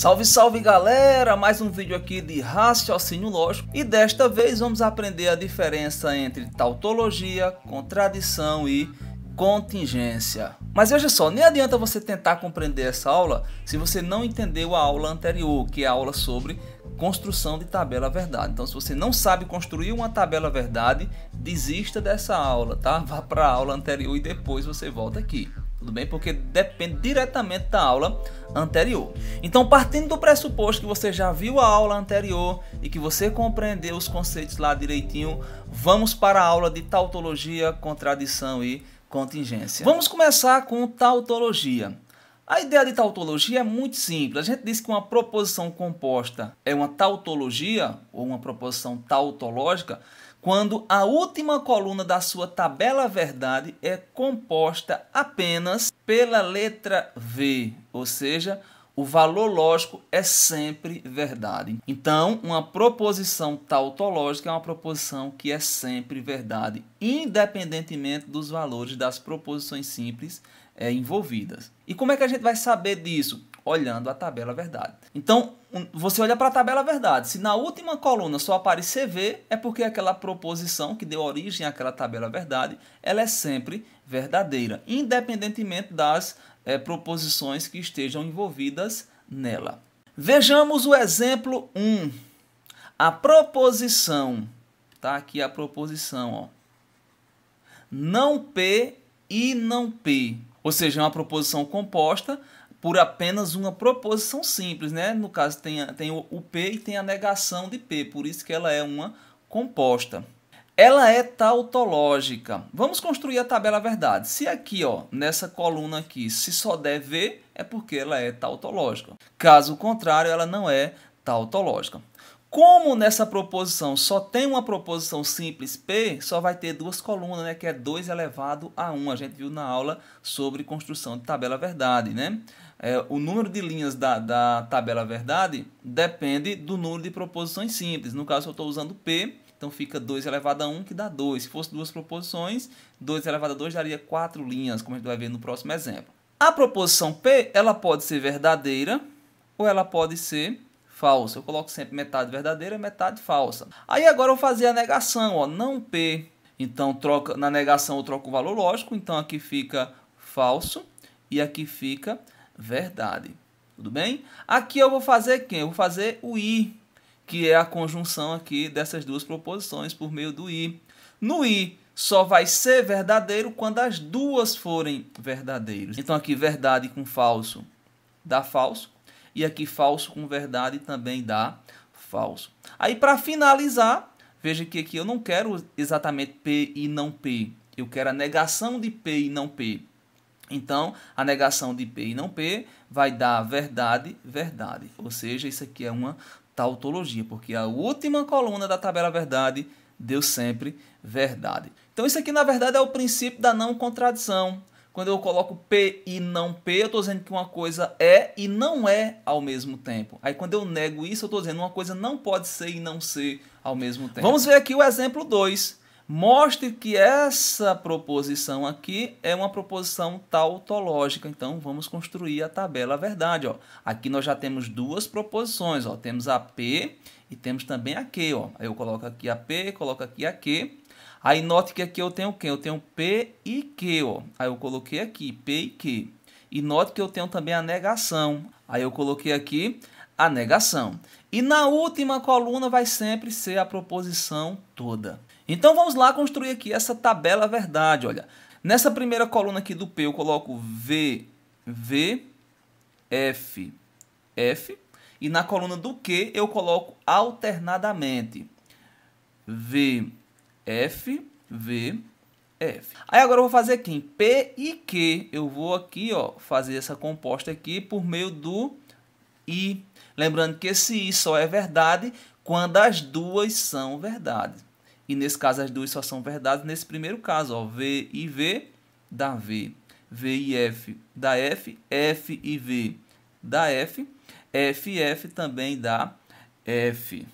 Salve, salve galera! Mais um vídeo aqui de raciocínio lógico e desta vez vamos aprender a diferença entre tautologia, contradição e contingência. Mas veja só, nem adianta você tentar compreender essa aula se você não entendeu a aula anterior, que é a aula sobre construção de tabela verdade. Então, se você não sabe construir uma tabela verdade, desista dessa aula, tá? Vá para a aula anterior e depois você volta aqui tudo bem? Porque depende diretamente da aula anterior. Então, partindo do pressuposto que você já viu a aula anterior e que você compreendeu os conceitos lá direitinho, vamos para a aula de tautologia, contradição e contingência. Vamos começar com tautologia. A ideia de tautologia é muito simples. A gente diz que uma proposição composta é uma tautologia ou uma proposição tautológica quando a última coluna da sua tabela verdade é composta apenas pela letra V, ou seja, o valor lógico é sempre verdade. Então, uma proposição tautológica é uma proposição que é sempre verdade, independentemente dos valores das proposições simples é, envolvidas. E como é que a gente vai saber disso? Olhando a tabela verdade. Então, você olha para a tabela é verdade. Se na última coluna só aparecer V, é porque aquela proposição que deu origem àquela tabela é verdade, ela é sempre verdadeira, independentemente das é, proposições que estejam envolvidas nela. Vejamos o exemplo 1. A proposição, tá aqui a proposição, ó. Não P e não P. Ou seja, é uma proposição composta por apenas uma proposição simples, né? No caso tem, tem o, o P e tem a negação de P, por isso que ela é uma composta. Ela é tautológica. Vamos construir a tabela verdade. Se aqui, ó, nessa coluna aqui, se só der V, é porque ela é tautológica. Caso contrário, ela não é tautológica. Como nessa proposição só tem uma proposição simples P, só vai ter duas colunas, né, que é 2 elevado a 1. A gente viu na aula sobre construção de tabela verdade, né? é, o número de linhas da, da tabela verdade depende do número de proposições simples. No caso, eu estou usando P, então fica 2 elevado a 1, que dá 2. Se fosse duas proposições, 2 elevado a 2 daria 4 linhas, como a gente vai ver no próximo exemplo. A proposição P ela pode ser verdadeira ou ela pode ser falsa. Eu coloco sempre metade verdadeira metade falsa. Aí agora eu vou fazer a negação, ó, não P. Então troca na negação eu troco o valor lógico, então aqui fica falso e aqui fica verdade. Tudo bem? Aqui eu vou fazer quem? Eu vou fazer o i, que é a conjunção aqui dessas duas proposições por meio do i. No i só vai ser verdadeiro quando as duas forem verdadeiras. Então aqui verdade com falso dá falso e aqui falso com verdade também dá falso. Aí para finalizar, veja que aqui eu não quero exatamente p e não p. Eu quero a negação de p e não p. Então, a negação de P e não P vai dar verdade, verdade. Ou seja, isso aqui é uma tautologia, porque a última coluna da tabela verdade deu sempre verdade. Então, isso aqui, na verdade, é o princípio da não contradição. Quando eu coloco P e não P, eu estou dizendo que uma coisa é e não é ao mesmo tempo. Aí, quando eu nego isso, eu estou dizendo que uma coisa não pode ser e não ser ao mesmo tempo. Vamos ver aqui o exemplo 2 mostre que essa proposição aqui é uma proposição tautológica. Então, vamos construir a tabela verdade. Ó. Aqui nós já temos duas proposições. Ó. Temos a P e temos também a Q. Ó. Eu coloco aqui a P, coloco aqui a Q. Aí, note que aqui eu tenho o quê? Eu tenho P e Q. Ó. Aí, eu coloquei aqui P e Q. E note que eu tenho também a negação. Aí, eu coloquei aqui a negação. E na última coluna vai sempre ser a proposição toda. Então vamos lá construir aqui essa tabela verdade, olha. Nessa primeira coluna aqui do P eu coloco V, V, F, F. E na coluna do Q eu coloco alternadamente. V, F, V, F. Aí agora eu vou fazer aqui em P e Q. Eu vou aqui ó, fazer essa composta aqui por meio do I. Lembrando que esse I só é verdade quando as duas são verdade. E nesse caso as duas só são verdades. Nesse primeiro caso, ó, V e V dá V. V e F dá F. F e V dá F. F e F também dá F.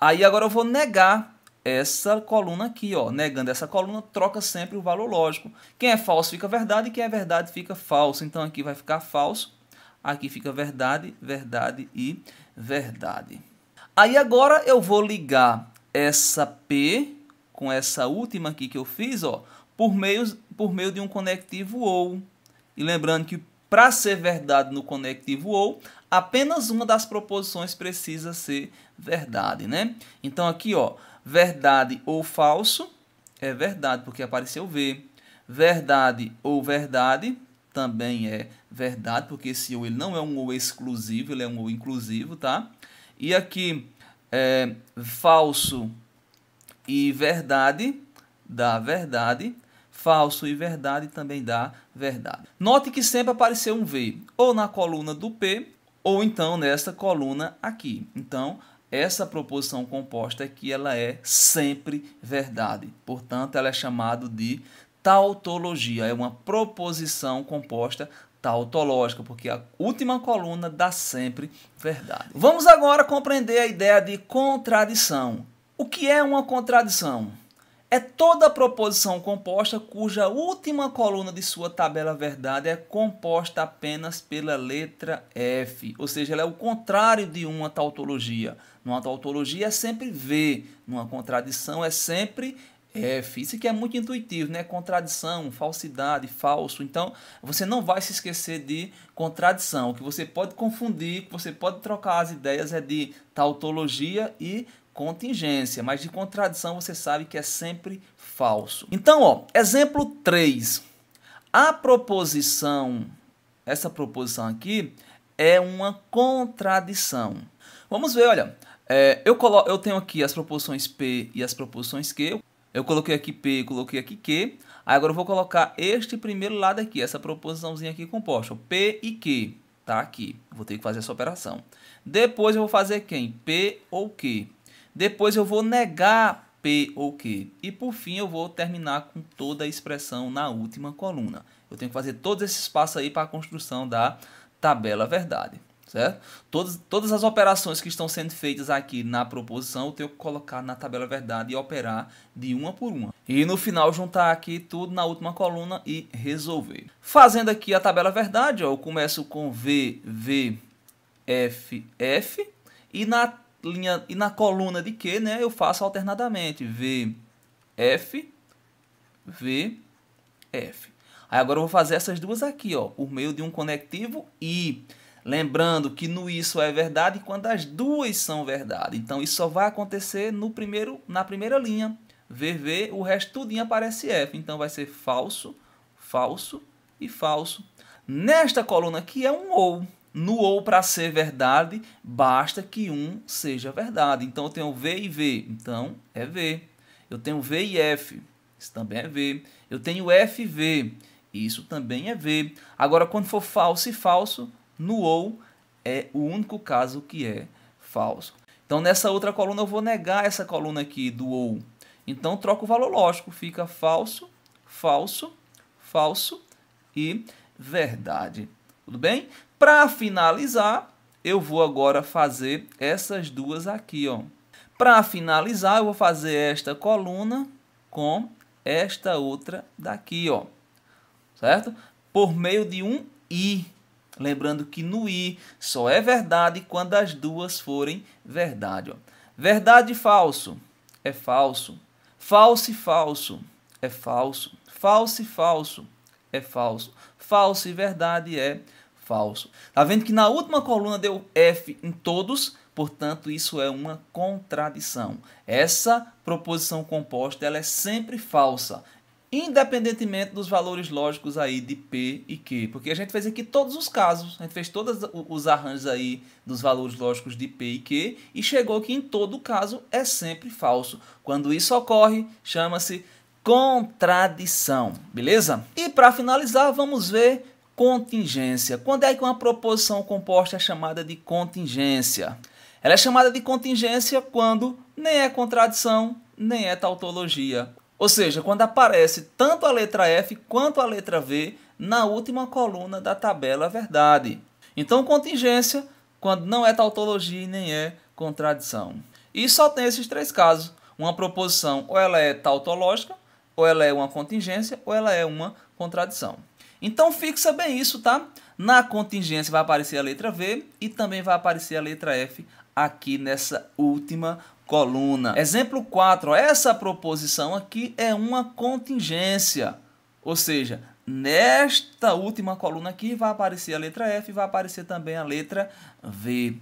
Aí agora eu vou negar essa coluna aqui, ó, negando essa coluna, troca sempre o valor lógico. Quem é falso fica verdade, quem é verdade fica falso. Então aqui vai ficar falso, aqui fica verdade, verdade e verdade. Aí agora eu vou ligar essa P com essa última aqui que eu fiz, ó, por meio, por meio de um conectivo OU. E lembrando que para ser verdade no conectivo OU, apenas uma das proposições precisa ser verdade, né? Então aqui, ó, verdade ou falso é verdade, porque apareceu V. Verdade ou verdade também é verdade, porque esse OU ele não é um OU exclusivo, ele é um OU inclusivo, tá? E aqui, é, falso e verdade dá verdade, falso e verdade também dá verdade. Note que sempre apareceu um V, ou na coluna do P, ou então nessa coluna aqui. Então, essa proposição composta aqui ela é sempre verdade. Portanto, ela é chamada de tautologia, é uma proposição composta tautológica, tá porque a última coluna dá sempre verdade. Vamos agora compreender a ideia de contradição. O que é uma contradição? É toda proposição composta cuja última coluna de sua tabela verdade é composta apenas pela letra F, ou seja, ela é o contrário de uma tautologia. Numa tautologia é sempre V, numa contradição é sempre é Isso aqui é muito intuitivo, né? Contradição, falsidade, falso. Então, você não vai se esquecer de contradição. O que você pode confundir, que você pode trocar as ideias é de tautologia e contingência, mas de contradição você sabe que é sempre falso. Então, ó, exemplo 3. A proposição, essa proposição aqui é uma contradição. Vamos ver, olha, é, eu, colo eu tenho aqui as proposições P e as proposições Q. Eu coloquei aqui P, coloquei aqui Q. Aí agora eu vou colocar este primeiro lado aqui, essa proposiçãozinha aqui composta, P e Q. Tá aqui, vou ter que fazer essa operação. Depois eu vou fazer quem? P ou Q. Depois eu vou negar P ou Q. E por fim eu vou terminar com toda a expressão na última coluna. Eu tenho que fazer todos esses passos aí para a construção da tabela verdade certo? Todas, todas as operações que estão sendo feitas aqui na proposição eu tenho que colocar na tabela verdade e operar de uma por uma. E no final juntar aqui tudo na última coluna e resolver. Fazendo aqui a tabela verdade, ó, eu começo com V, V, F, F e na linha e na coluna de Q, né, eu faço alternadamente V, F, V, F. Aí agora eu vou fazer essas duas aqui, ó, por meio de um conectivo I. Lembrando que no isso é verdade quando as duas são verdade. Então isso só vai acontecer no primeiro, na primeira linha. VV, o resto tudinho aparece F. Então vai ser falso, falso e falso. Nesta coluna aqui é um ou. No ou para ser verdade, basta que um seja verdade. Então eu tenho V e V, então é V. Eu tenho V e F, isso também é V. Eu tenho F e V, isso também é V. Agora quando for falso e falso, no ou é o único caso que é falso. Então nessa outra coluna eu vou negar essa coluna aqui do ou. Então troca o valor lógico, fica falso, falso, falso e verdade. Tudo bem? Para finalizar, eu vou agora fazer essas duas aqui, ó. Para finalizar, eu vou fazer esta coluna com esta outra daqui, ó. Certo? Por meio de um i. Lembrando que no i só é verdade quando as duas forem verdade. Ó. Verdade e falso é falso. Falso e falso é falso. Falso e falso é falso. Falso e verdade é falso. Tá vendo que na última coluna deu F em todos, portanto, isso é uma contradição. Essa proposição composta ela é sempre falsa independentemente dos valores lógicos aí de P e Q, porque a gente fez aqui todos os casos, a gente fez todos os arranjos aí dos valores lógicos de P e Q e chegou que em todo caso é sempre falso. Quando isso ocorre, chama-se contradição, beleza? E para finalizar, vamos ver contingência. Quando é que uma proposição composta é chamada de contingência? Ela é chamada de contingência quando nem é contradição, nem é tautologia ou seja, quando aparece tanto a letra F quanto a letra V na última coluna da tabela verdade. Então, contingência, quando não é tautologia e nem é contradição. E só tem esses três casos. Uma proposição ou ela é tautológica, ou ela é uma contingência, ou ela é uma contradição. Então fixa bem isso, tá? Na contingência vai aparecer a letra V e também vai aparecer a letra F aqui nessa última coluna. Exemplo 4. Essa proposição aqui é uma contingência. Ou seja, nesta última coluna aqui vai aparecer a letra F e vai aparecer também a letra V.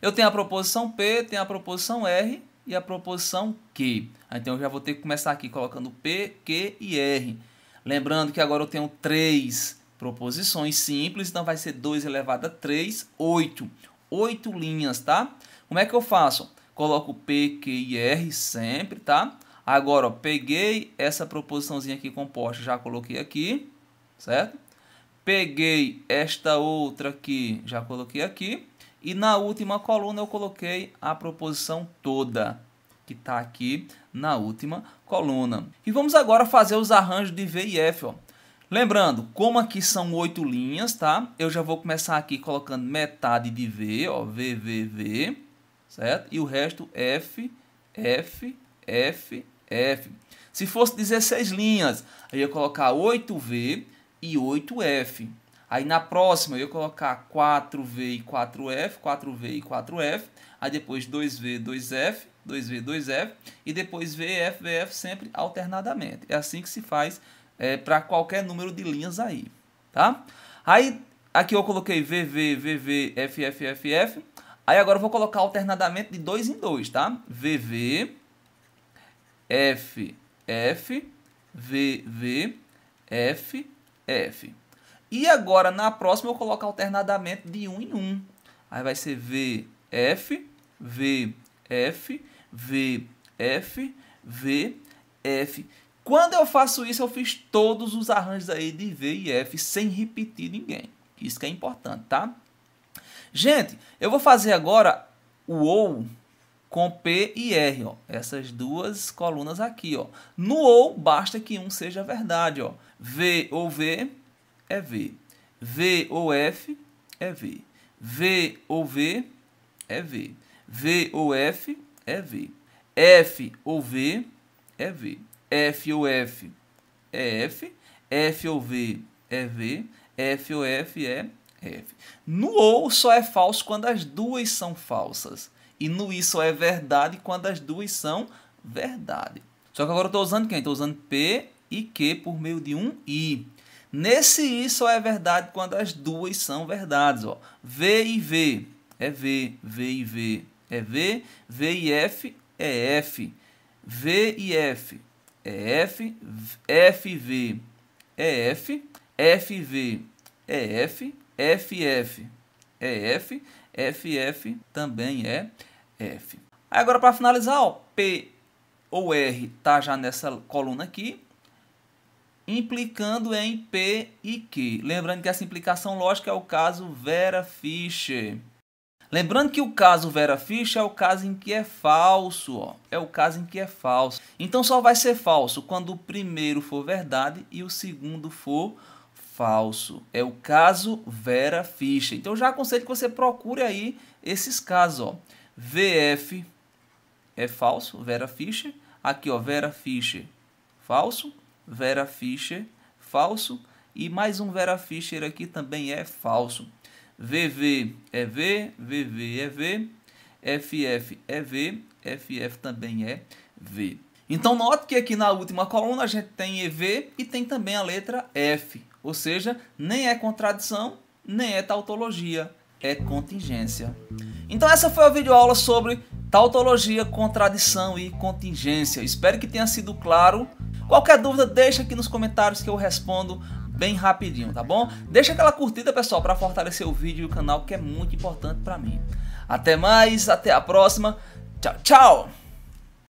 Eu tenho a proposição P, tenho a proposição R e a proposição Q. Ah, então eu já vou ter que começar aqui colocando P, Q e R. Lembrando que agora eu tenho três proposições simples, então vai ser 2 elevado a 3, 8. 8 linhas, tá? Como é que eu faço? coloco P, Q e R sempre, tá? Agora, ó, peguei essa proposiçãozinha aqui composta, já coloquei aqui, certo? Peguei esta outra aqui, já coloquei aqui. E na última coluna eu coloquei a proposição toda, que está aqui na última coluna. E vamos agora fazer os arranjos de V e F, ó. Lembrando, como aqui são oito linhas, tá? Eu já vou começar aqui colocando metade de V, ó, V, V, V certo? E o resto F, F, F, F. Se fosse 16 linhas, eu ia colocar 8V e 8F. Aí na próxima eu ia colocar 4V e 4F, 4V e 4F, aí depois 2V, 2F, 2V, 2F, e depois V, F, V, F, sempre alternadamente. É assim que se faz é, para qualquer número de linhas aí, tá? Aí aqui eu coloquei V, V, V, F, F, F, F. Aí agora eu vou colocar alternadamente de dois em dois, tá? VV, FF, VV, FF. E agora na próxima eu coloco alternadamente de um em um. Aí vai ser VF, VF, VF, VF. Quando eu faço isso, eu fiz todos os arranjos aí de V e F sem repetir ninguém. Isso que é importante, tá? Gente, eu vou fazer agora o OU com P e R, ó. Essas duas colunas aqui, ó. No OU, basta que um seja verdade, ó. V ou V é V. V ou F é V. V ou V é V. V ou F é V. F ou V é V. F ou F é F. F ou V é V. F ou F é no ou só é falso quando as duas são falsas. E no i só é verdade quando as duas são verdade. Só que agora eu estou usando quem? Estou usando p e q por meio de um i. Nesse i só é verdade quando as duas são verdades. Ó. V e V é V, V e V é V, V e F é F, V e F é F, F e V é F, F e V é F, FF é F, FF também é F. Agora, para finalizar, ó, P ou R está já nessa coluna aqui, implicando em P e Q. Lembrando que essa implicação lógica é o caso Vera Fischer. Lembrando que o caso Vera Fischer é o caso em que é falso, ó. é o caso em que é falso. Então só vai ser falso quando o primeiro for verdade e o segundo for falso falso. É o caso Vera Fischer. Então já aconselho que você procure aí esses casos, ó. VF é falso, Vera Fischer. Aqui, ó, Vera Fischer, falso. Vera Fischer, falso. E mais um Vera Fischer aqui também é falso. VV é V, VV é V, FF é V, FF também é V. Então note que aqui na última coluna a gente tem EV e tem também a letra F. Ou seja, nem é contradição, nem é tautologia, é contingência. Então essa foi a videoaula sobre tautologia, contradição e contingência. Espero que tenha sido claro. Qualquer dúvida, deixa aqui nos comentários que eu respondo bem rapidinho, tá bom? Deixa aquela curtida, pessoal, para fortalecer o vídeo e o canal, que é muito importante para mim. Até mais, até a próxima. Tchau, tchau!